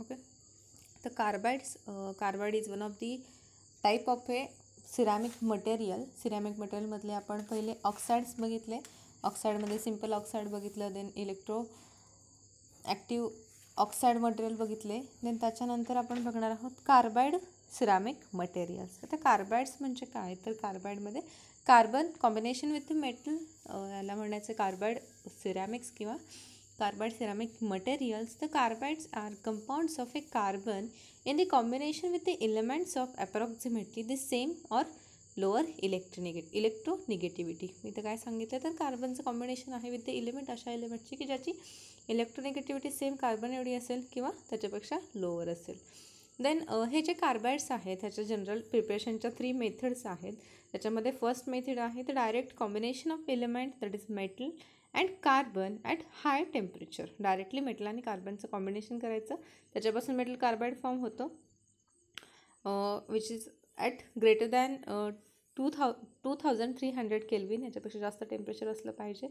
Okay तर carbides carbide is one of the type of a material ceramic material ceramic मटेरियलमधले आपण पहिले oxides बघितले ऑक्साईडमध्ये सिम्पल ऑक्साईड बघितलं then electro active oxide material बघितले देन त्याच्यानंतर आपण बघणार आहोत कार्बाइड सिरामिक मटेरियल्स आता कार्बाइड्स म्हणजे काय तर कार्बाईडमध्ये कार्बन कॉम्बिनेशन विथ मेटल याला म्हणायचं कार्बाइड सिरॅमिक्स किंवा Carbide ceramic materials The carbides are compounds of a carbon in the combination with the elements of approximately the same or lower electronegative electronegativity मी तर काय सांगितलं तर कार्बनचं कॉम्बिनेशन आहे विथ द इलिमेंट अशा इलेमेंटची की ज्याची इलेक्ट्रोनिगेटिव्हिटी सेम कार्बन एवढी असेल किंवा त्याच्यापेक्षा लोअर असेल देन हे जे कार्बाइड्स आहेत ह्याच्या जनरल प्रिपरेशनच्या थ्री मेथड्स आहेत त्याच्यामध्ये फर्स्ट मेथड आहे तर direct combination of element that is metal and carbon at high temperature directly metal आणि कार्बनचं कॉम्बिनेशन करायचं त्याच्यापासून मेटल कार्बाईड फॉर्म होतं which is at greater than two thou two thousand three hundred kelvin याच्यापेक्षा जास्त temperature असलं पाहिजे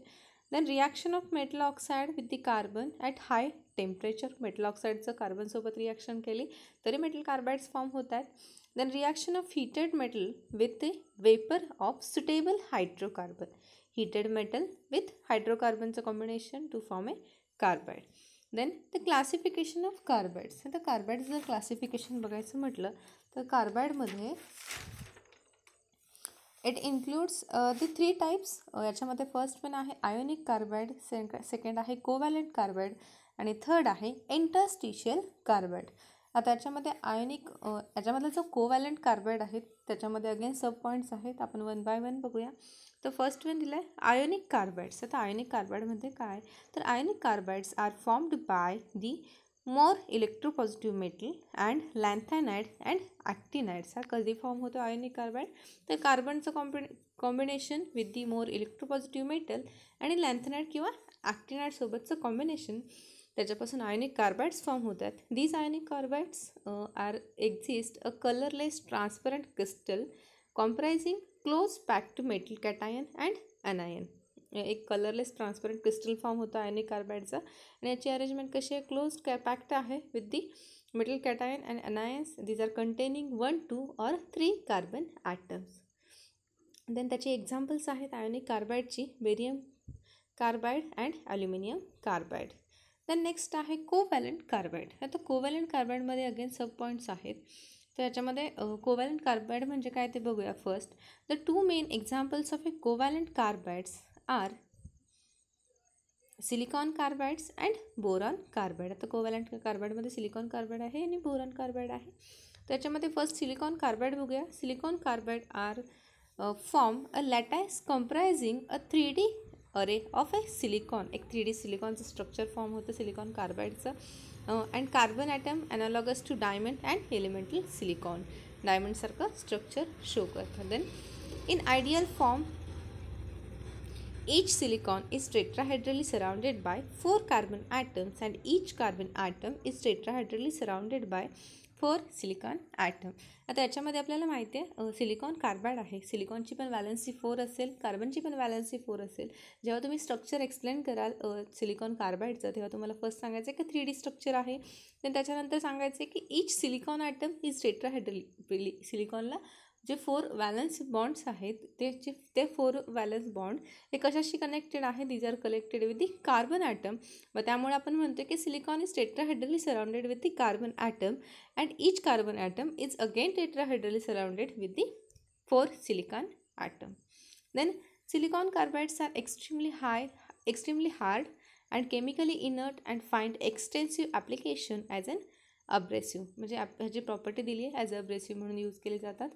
then reaction of metal oxide with the carbon at high temperature metal ऑक्साईडचं कार्बनसोबत रिॲक्शन केली तरी मेटल कार्बाईड्स फॉर्म होत आहेत then reaction of heated metal with the vapour of suitable hydrocarbon heated metal with hydrocarbons combination to form a carbide. Then the classification of carbides आता carbides जर classification बघायचं म्हटलं तर कार्बाईडमध्ये it includes the three types याच्यामध्ये first पण आहे ionic carbide sec second आहे कोवॅलेंट कार्बाईड आणि थर्ड आहे इंटरस्टिशियल कार्बाईड आता याच्यामध्ये आयोनिक याच्यामधला जो कोवॅलंट कार्बाईड आहेत त्याच्यामध्ये अगेन सब पॉईंट्स आहेत आपण वन बाय वन बघूया तर फर्स्ट वन दिलं आहे आयोनिक कार्बाईड्स आता आयोनिक कार्बाईडमध्ये काय तर ionic carbides are formed by the more electropositive metal and lanthanide and actinides हा कधी फॉर्म होतो आयोनिक कार्बाईड तर कार्बनचं combi combination with the more electropositive metal आणि लॅन्थॅनाईड किंवा ॲक्टिनाईडसोबतचं कॉम्बिनेशन त्याच्यापासून आयनिक कार्बाइड्स फॉर्म होतात these ionic carbides are exist a colourless transparent crystal comprising close packed metal cation and anion एक colourless transparent crystal form होतो आयनिक कार्बाईडचा आणि याची arrangement कशी आहे क्लोज कॅ पॅक्ट आहे with the metal cation and anions these are containing one two or three carbon atoms then त्याचे examples आहेत आयोनिक कार्बाईडची barium carbide and aluminium carbide then next आहे कोवॅलंट कार्बाईड आता कोवॅलंट कार्बाईडमध्ये अगेन सब points आहेत तर याच्यामध्ये कोवॅलंट Carbide म्हणजे काय ते बघूया first the two main examples of a covalent carbides are silicon carbides and boron carbide आता कोवॅलंट कार्बाईडमध्ये सिलिकॉन कार्बाईड आहे आणि बोरॉन कार्बाईड आहे तर याच्यामध्ये फर्स्ट सिलिकॉन कार्बाईड बघूया silicon carbide are form a lattice comprising a three D array of a silicon एक three D सिलिकॉनचं structure form होतं सिलिकॉन कार्बाईडचं and carbon atom analogous to diamond and elemental silicon डायमंडसारखं structure show करतं then in ideal form Each silicon is tetrahedrally surrounded by 4 carbon atoms and each carbon atom is tetrahedrally surrounded by four silicon atom आता याच्यामध्ये आपल्याला माहिती आहे silicon Carbide आहे सिलिकॉनची पण व्हॅलन्सी फोर असेल कार्बनची पण व्हॅलन्सी फोर असेल जेव्हा तुम्ही स्ट्रक्चर एक्सप्लेन कराल सिलिकॉन कार्बाईडचं तेव्हा तुम्हाला फर्स्ट सांगायचं आहे की थ्री डी स्ट्रक्चर आहे आणि त्याच्यानंतर सांगायचं आहे की इच सिलिकॉन ॲटम इज पिली सिलिकॉनला जे फोर वॅलन्स बॉन्ड्स आहेत ते ते फोर वॅलन्स बॉन्ड हे कशाशी कनेक्टेड आहे these are collected with the carbon atom व त्यामुळे आपण म्हणतो की silicon is tetrahedrally surrounded with the carbon atom and each carbon atom is again tetrahedrally surrounded with the four silicon atom then silicon carbides are extremely high extremely hard and chemically inert and find extensive application as an abrasive म्हणजे app ह्याची property दिली आहे as अब्रेसिव्ह म्हणून use केले जातात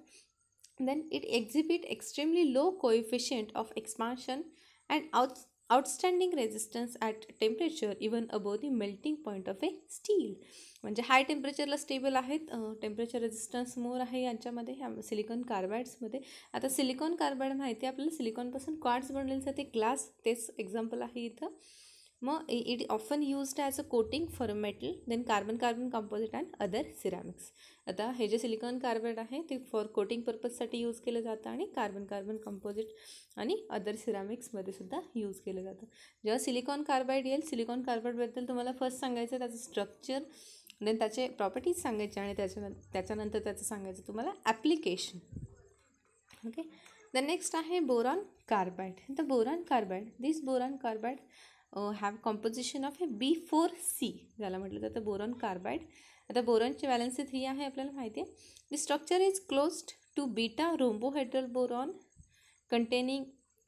then it exhibit extremely low coefficient of expansion and out, outstanding resistance at temperature even above the melting point of a steel म्हणजे high टेम्परेचरला stable आहेत टेम्परेचर रेजिस्टन्स मोर आहे यांच्यामध्ये ह्या सिलिकॉन कार्बाईड्समध्ये आता सिलिकॉन कार्बाईड माहिती आहे आपल्याला सिलिकॉनपासून क्वार्ट्स बनलेले ते ग्लास तेच एक्झाम्पल आहे इथं मग it often used as a coating for metal then carbon carbon composite and other ceramics आता हे जे सिलिकॉन कार्बेट आहे ते फॉर कोटिंग पर्पजसाठी यूज केलं जातं आणि कार्बन कार्बन कंपोजिट आणि अदर सिरामिक्समध्ये सुद्धा यूज केलं जातं जेव्हा सिलिकॉन कार्बाईड येईल सिलिकॉन कार्बाईटबद्दल तुम्हाला फर्स्ट सांगायचं त्याचं स्ट्रक्चर देन त्याचे प्रॉपर्टीज सांगायचे आणि त्याच्या त्याच्यानंतर त्याचं सांगायचं तुम्हाला ॲप्लिकेशन ओके दॅन नेक्स्ट आहे boron carbide the boron carbide this boron carbide have composition of हे बी फोर सी ज्याला म्हटलं जातं बोरॉन कार्बाईड आता बोरॉनची व्हॅलन्सी थ्री आहे आपल्याला माहिती आहे the structure is closed to beta rhombohedral boron containing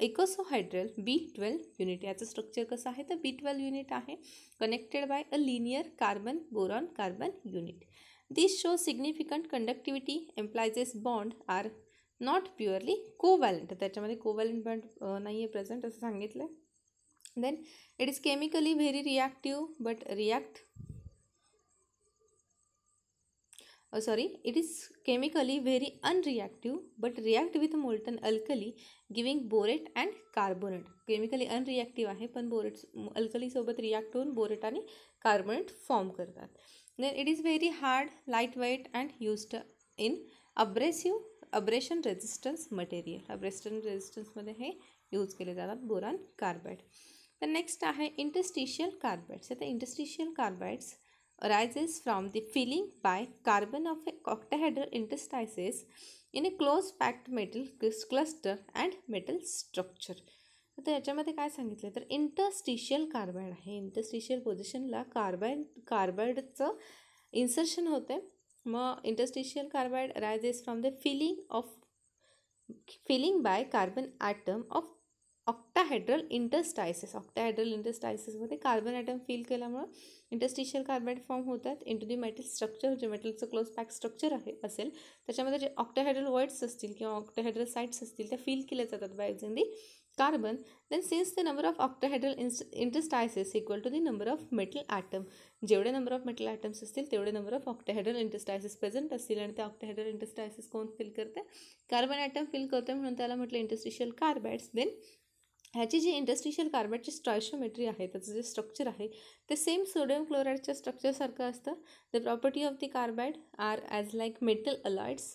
icosahedral B twelve unit याचं स्ट्रक्चर कसं आहे तर बी ट्वेल्व युनिट आहे connected by a linear carbon boron carbon unit this show significant conductivity implies bond are not purely covalent त्याच्यामध्ये covalent bond नाही आहे present असं सांगितलं आहे then it is chemically very reactive but react sorry it is chemically very unreactive but react with molten alkali giving borate and carbonate chemically unreactive आहे पण borate अल्कलीसोबत react होऊन बोरेट आणि कार्बोनेट फॉर्म करतात then it is very hard light weight and used in abrasive abrasion resistance material abrasion रेजिस्टन्समध्ये हे use केले जातात बोरान कार्बेट तर नेक्स्ट आहे इंटस्टिशियल कार्बाइड्स आता interstitial carbides arises from the filling by carbon of a octahedral interstices in a close packed metal cluster and metal structure आता याच्यामध्ये काय सांगितलं तर इंटस्टिशियल कार्बाइड आहे इंटस्टिशियल पोझिशनला कार्बाइड कार्बाइडचं इन्सर्शन होते मग interstitial carbide rises from the filling of filling by carbon atom of octahedral interstices octahedral इंटरस्टायसिसमध्ये कार्बन ॲटम फील केल्यामुळं इंटरस्टिशियल कार्बन फॉर्म होतात इंटू दी मेटल स्ट्रक्चर जे मेटलचं क्लोज पॅक स्ट्रक्चर आहे असेल त्याच्यामध्ये जे ऑक्टाहायड्रल वर्ड्स असतील किंवा ऑक्टाहेड्रल साईट्स असतील त्या फील केल्या जातात by in the carbon then since the number of octahedral inst interstices equal to the number of metal atom जेवढे नंबर ऑफ मेटल ॲटम्स असतील तेवढे number of octahedral interstices present असतील आणि त्या ऑक्टाहायड्रल इंटरस्टायसिस कोण फील करते कार्बन ॲटम फील करते म्हणून त्याला म्हटलं इंटरस्टिशियल कार्बॅट्स देन ह्याची जी इंडस्ट्रीशियल कार्बेटची स्ट्रायशोमेट्री आहे त्याचं जे स्ट्रक्चर आहे ते सेम सोडियम क्लोराईडच्या स्ट्रक्चरसारखं असतं the property of the carbide are as like metal alloys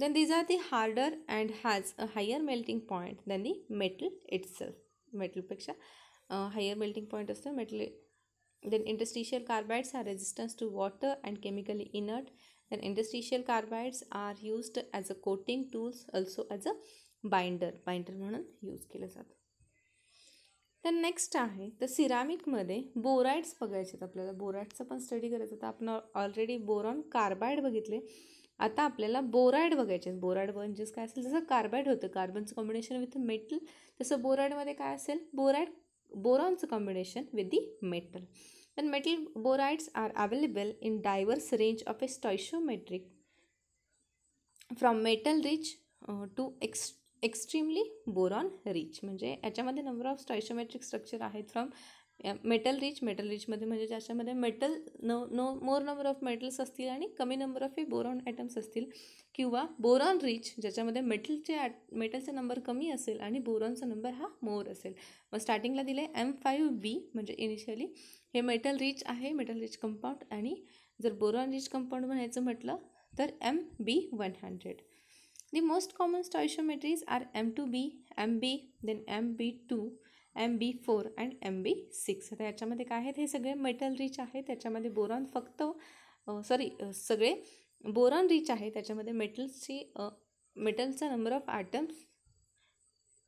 then these are the harder and has higher melting point than the metal its मेटलपेक्षा हायर मेल्टिंग पॉईंट असतो metal then interstitial carbides are resistance to water and chemically inert Then interstitial carbides are used as a coating tools also as a binder. Binder म्हणून use केलं जातं तर next आहे तर सिरामिकमध्ये बोराईड्स बघायचे आहेत आपल्याला बोराईडचं पण स्टडी करायचं तर आपण ऑलरेडी बोरॉन कार्बाईड बघितले आता आपल्याला बोराईड बघायचे आहेत बोराईड म्हणजेच काय असेल जसं कार्बाईड होतं कार्बनचं कॉम्बिनेशन विथ मेटल तसं बोराईडमध्ये काय असेल बोराईड बोरॉनचं combination with the metal and metal borides are available in diverse range of stoichiometric from metal rich uh, to ex extremely boron rich म्हणजे याच्यामध्ये नंबर ऑफ स्टॉयशोमॅट्रिक स्ट्रक्चर आहेत from metal rich metal रिचमध्ये म्हणजे ज्याच्यामध्ये metal no no more number of metals असतील आणि कमी number of हे बोरॉन ॲटम्स असतील किंवा बोरॉन रिच ज्याच्यामध्ये मेटलचे ॲट मेटलचा नंबर कमी असेल आणि बोरॉनचा नंबर हा मोर असेल मग स्टार्टिंगला दिले एम फाईव्ह बी म्हणजे इनिशियली हे मेटल रिच आहे मेटल रिच कंपाऊंड आणि जर बोरॉन रिच कंपाऊंड म्हणायचं म्हटलं तर M B one hundred the most common stoichiometries are M two B M B then M B two M B four and M B six आता याच्यामध्ये काय आहेत हे सगळे मेटल रिच आहे त्याच्यामध्ये बोरॉन फक्त सॉरी सगळे बोरॉन रिच आहे त्याच्यामध्ये मेटल्सची मेटल्सचा नंबर ऑफ आयटम्स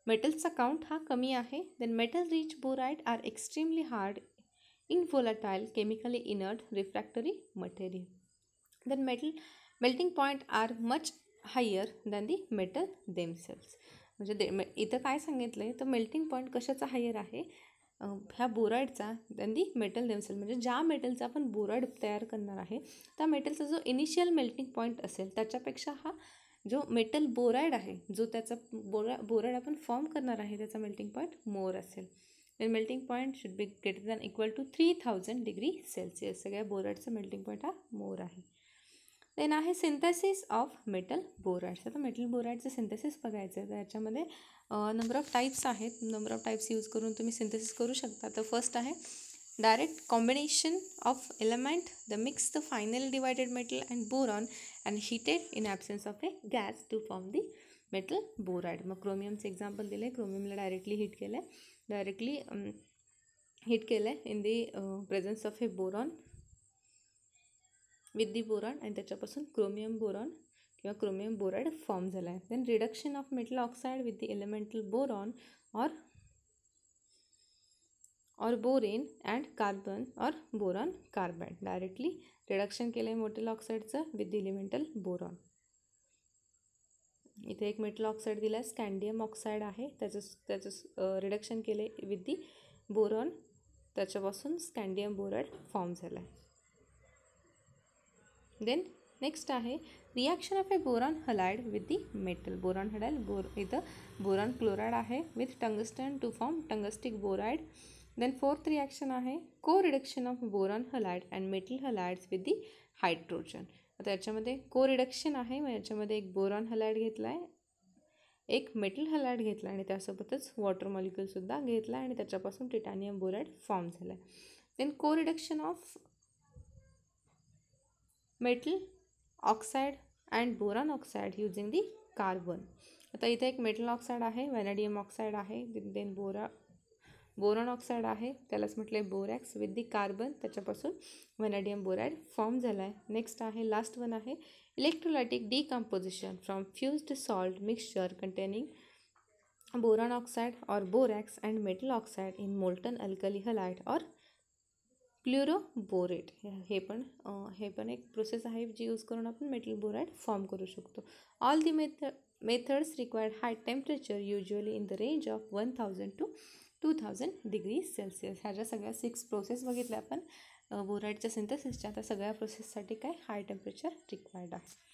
मेटल्सचा काउंट हा कमी आहे then metal rich boride are extremely hard involatile, chemically inert, refractory material. Then metal melting point are much higher than the metal themselves. म्हणजे दे इथं काय सांगितलं आहे तर मेल्टिंग पॉईंट कशाचा हायर आहे ह्या बोराईडचा दॅन दी मेटल देमसेल म्हणजे ज्या मेटलचा आपण बोराईड तयार करणार आहे त्या मेटलचा जो इनिशियल मेल्टिंग पॉईंट असेल त्याच्यापेक्षा हा जो मेटल बोराईड आहे जो त्याचा बोरा बोराईड आपण फॉर्म करणार आहे त्याचा मेल्टिंग पॉईंट मोर असेल तर melting point should be greater than equal to three thousand degree Celsius सगळ्या बोराटचा मेल्टिंग पॉईंट हा मोर आहे देन आहे सिंथेसिस ऑफ मेटल बोराट्स आता मेटल बोराईडचं सिंथेसिस बघायचं आहे तर याच्यामध्ये नंबर ऑफ टाईप्स आहेत नंबर ऑफ टाईप्स यूज करून तुम्ही सिंथेसिस करू शकता तर फर्स्ट आहे direct combination of element the mix the final divided metal and boron and heated in absence of a gas to form the metal boride मग क्रोमियमचं example दिलं आहे क्रोमियमला डायरेक्टली हिट केलं आहे डायरेक्टली हिट केलं आहे in the presence of a boron with the boron आणि त्याच्यापासून क्रोमियम बोरॉन किंवा क्रोमियम बोराईड फॉर्म झाला आहे then reduction of metal oxide with the elemental boron or or borane and carbon or boron carbon directly reduction केलं आहे metal ऑक्साईडचं with the elemental boron इथे एक मेटल ऑक्साईड दिला आहे स्कॅन्डियम ऑक्साईड आहे त्याचं त्याचं रिडक्शन केले विथ दी बोरॉन त्याच्यापासून स्कॅन्डियम बोरॉड फॉर्म झालं आहे देन नेक्स्ट आहे reaction of a boron halide with the metal boron halide बोर इथं बोरॉन क्लोराईड आहे with tungsten to form tungstic boride then fourth reaction आहे co reduction of boron halide and metal halides with the hydrogen आता याच्यामध्ये को reduction आहे मग याच्यामध्ये एक बोरॉन हलाईड घेतला आहे एक मेटल हलाईड घेतला आणि त्यासोबतच वॉटर मॉलिक्युलसुद्धा घेतला आणि त्याच्यापासून टिटानियम बोराईड फॉर्म झाला आहे then co reduction of metal oxide and boron oxide using the carbon आता इथे एक मेटल ऑक्साईड आहे वॅनाडियम ऑक्साईड आहे देन बोरा बोरॉन ऑक्साईड आहे त्यालाच म्हटले बोरॅक्स विथ दी कार्बन त्याच्यापासून वॅनाडियम बोराईड फॉर्म झाला आहे नेक्स्ट आहे लास्ट वन आहे electrolytic decomposition from fused salt mixture containing boron oxide और borax and metal oxide in molten alkali or और हे पण हे पण एक प्रोसेस आहे जी यूज करून आपण मेटल बोराईड फॉर्म करू शकतो all the method methods required high temperature usually in the range of one thousand to two thousand degree Celsius ह्या ज्या सगळ्या सिक्स प्रोसेस बघितल्या आपण बोराईडच्या सिंथेसिसच्या आता सगळ्या प्रोसेससाठी काय हाय टेम्परेचर रिक्वायर्ड आहे